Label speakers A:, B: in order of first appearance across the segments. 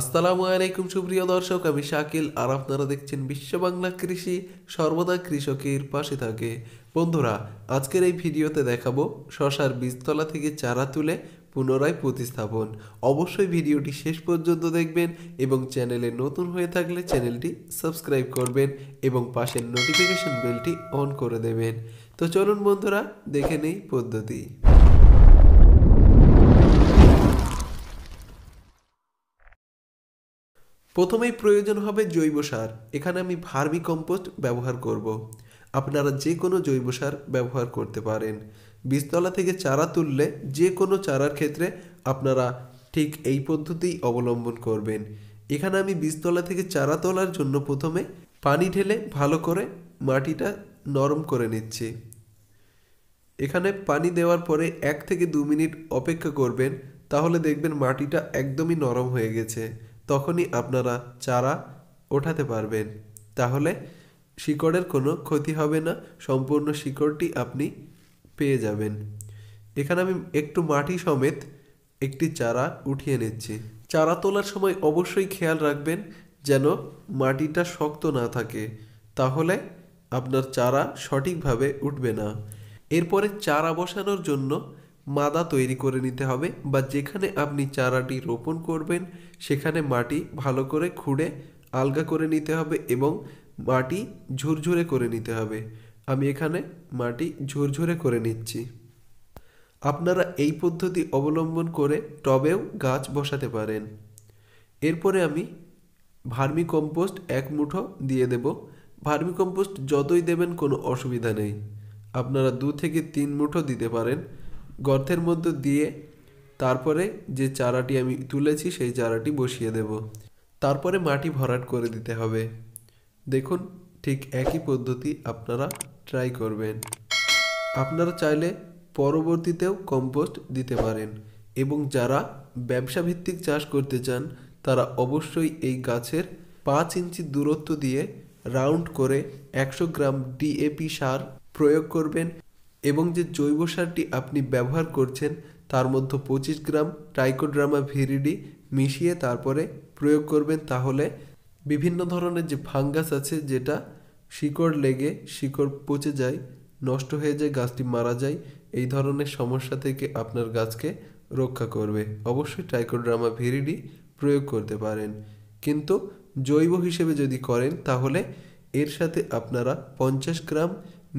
A: আসসালামু আলাইকুম সুপ্রিয় দর্শক আমি শাকিল আর আপনারা দেখছেন বিশ্ব বাংলা কৃষি সর্বদা কৃষকের পাশে থাকে বন্ধুরা আজকের এই ভিডিওতে দেখাবো শশার বীজতলা থেকে চারা তুলে পুনরায় প্রতিস্থাপন অবশ্যই ভিডিওটি শেষ পর্যন্ত দেখবেন এবং চ্যানেলে নতুন হয়ে থাকলে চ্যানেলটি সাবস্ক্রাইব করবেন এবং পাশের নোটিফিকেশন বেলটি অন করে দেবেন তো চলুন বন্ধুরা দেখে নেই পদ্ধতি প্রথমেই প্রয়োজন হবে জৈব সার এখানে আমি ভার্মি কম্পোস্ট ব্যবহার করব। আপনারা যে কোনো জৈব সার ব্যবহার করতে পারেন বীজতলা থেকে চারা তুললে যে কোনো চারার ক্ষেত্রে আপনারা ঠিক এই পদ্ধতি অবলম্বন করবেন এখানে আমি বীজতলা থেকে চারা তোলার জন্য প্রথমে পানি ঢেলে ভালো করে মাটিটা নরম করে নিচ্ছি এখানে পানি দেওয়ার পরে এক থেকে দু মিনিট অপেক্ষা করবেন তাহলে দেখবেন মাটিটা একদমই নরম হয়ে গেছে তখনই আপনারা চারা ওঠাতে পারবেন তাহলে শিকড়ের কোনো ক্ষতি হবে না সম্পূর্ণ শিকড়টি আপনি পেয়ে যাবেন এখানে আমি একটু মাটি সমেত একটি চারা উঠিয়ে নিচ্ছি চারা তোলার সময় অবশ্যই খেয়াল রাখবেন যেন মাটিটা শক্ত না থাকে তাহলে আপনার চারা সঠিকভাবে উঠবে না এরপরে চারা বসানোর জন্য মাদা তৈরি করে নিতে হবে বা যেখানে আপনি চারাটি রোপণ করবেন সেখানে মাটি ভালো করে খুঁড়ে আলগা করে নিতে হবে এবং মাটি ঝুরঝুরে করে নিতে হবে আমি এখানে মাটি ঝুরঝুরে করে নিচ্ছি আপনারা এই পদ্ধতি অবলম্বন করে টবেও গাছ বসাতে পারেন এরপরে আমি ভার্মি কম্পোস্ট এক মুঠো দিয়ে দেব ভার্মি কম্পোস্ট যতই দেবেন কোনো অসুবিধা নেই আপনারা দু থেকে তিন মুঠো দিতে পারেন গর্তের মধ্যে দিয়ে তারপরে যে চারাটি আমি তুলেছি সেই চারাটি বসিয়ে দেব তারপরে মাটি ভরাট করে দিতে হবে দেখুন ঠিক একই পদ্ধতি আপনারা ট্রাই করবেন আপনারা চাইলে পরবর্তীতেও কম্পোস্ট দিতে পারেন এবং যারা ব্যবসা ভিত্তিক চাষ করতে চান তারা অবশ্যই এই গাছের পাঁচ ইঞ্চি দূরত্ব দিয়ে রাউন্ড করে একশো গ্রাম ডিএপি সার প্রয়োগ করবেন এবং যে জৈব সারটি আপনি ব্যবহার করছেন তার মধ্যে পঁচিশ গ্রাম ট্রাইকোড্রামা ভিরিডি মিশিয়ে তারপরে প্রয়োগ করবেন তাহলে বিভিন্ন ধরনের যে ফাঙ্গাস আছে যেটা শিকড় লেগে শিকড় পচে যায় নষ্ট হয়ে যায় গাছটি মারা যায় এই ধরনের সমস্যা থেকে আপনার গাছকে রক্ষা করবে অবশ্যই ট্রাইকোড্রামা ভিরিডি প্রয়োগ করতে পারেন কিন্তু জৈব হিসেবে যদি করেন তাহলে এর সাথে আপনারা পঞ্চাশ গ্রাম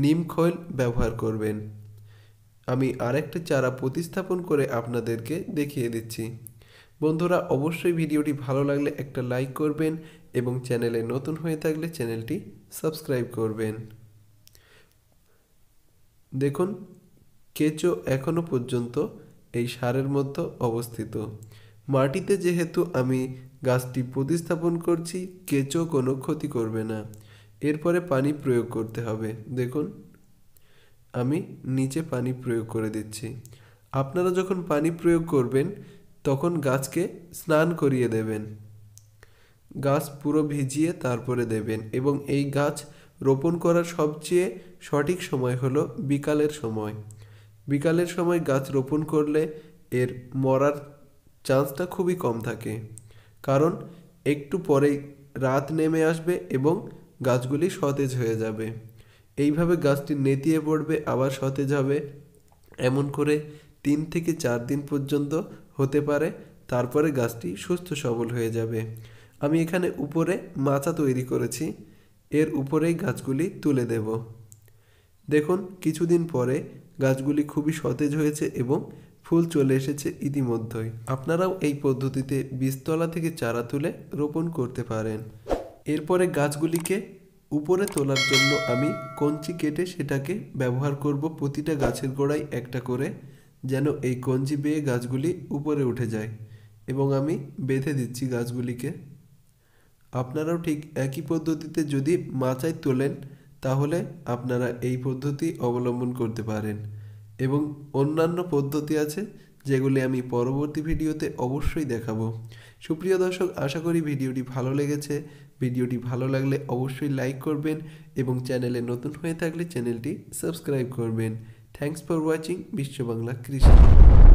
A: নিম খৈল ব্যবহার করবেন আমি আরেকটা চারা প্রতিস্থাপন করে আপনাদেরকে দেখিয়ে দিচ্ছি বন্ধুরা অবশ্যই ভিডিওটি ভালো লাগলে একটা লাইক করবেন এবং চ্যানেলে নতুন হয়ে থাকলে চ্যানেলটি সাবস্ক্রাইব করবেন দেখুন কেঁচো এখনও পর্যন্ত এই সারের মধ্যে অবস্থিত মাটিতে যেহেতু আমি গাছটি প্রতিস্থাপন করছি কেঁচো কোনো ক্ষতি করবে না এরপরে পানি প্রয়োগ করতে হবে দেখুন আমি নিচে পানি প্রয়োগ করে দিচ্ছি আপনারা যখন পানি প্রয়োগ করবেন তখন গাছকে স্নান করিয়ে দেবেন গাছ পুরো ভিজিয়ে তারপরে দেবেন এবং এই গাছ রোপণ করার সবচেয়ে সঠিক সময় হলো বিকালের সময় বিকালের সময় গাছ রোপণ করলে এর মরার চান্সটা খুবই কম থাকে কারণ একটু পরেই রাত নেমে আসবে এবং গাছগুলি সতেজ হয়ে যাবে এইভাবে গাছটি নেতিয়ে পড়বে আবার সতেজ হবে এমন করে তিন থেকে চার দিন পর্যন্ত হতে পারে তারপরে গাছটি সুস্থ সবল হয়ে যাবে আমি এখানে উপরে মাচা তৈরি করেছি এর উপরেই গাছগুলি তুলে দেব দেখুন কিছুদিন পরে গাছগুলি খুবই সতেজ হয়েছে এবং ফুল চলে এসেছে ইতিমধ্যেই আপনারাও এই পদ্ধতিতে বীজতলা থেকে চারা তুলে রোপণ করতে পারেন এরপরে গাছগুলিকে উপরে তোলার জন্য আমি কঞ্চি কেটে সেটাকে ব্যবহার করব প্রতিটা গাছের গোড়ায় একটা করে যেন এই কঞ্চি বেয়ে গাছগুলি উপরে উঠে যায় এবং আমি বেঁধে দিচ্ছি গাছগুলিকে আপনারাও ঠিক একই পদ্ধতিতে যদি মাচায় তোলেন তাহলে আপনারা এই পদ্ধতি অবলম্বন করতে পারেন এবং অন্যান্য পদ্ধতি আছে যেগুলি আমি পরবর্তী ভিডিওতে অবশ্যই দেখাবো সুপ্রিয় দর্শক আশা করি ভিডিওটি ভালো লেগেছে ভিডিওটি ভালো লাগলে অবশ্যই লাইক করবেন এবং চ্যানেলে নতুন হয়ে থাকলে চ্যানেলটি সাবস্ক্রাইব করবেন থ্যাংকস ফর ওয়াচিং বিশ্ব বাংলা কৃষি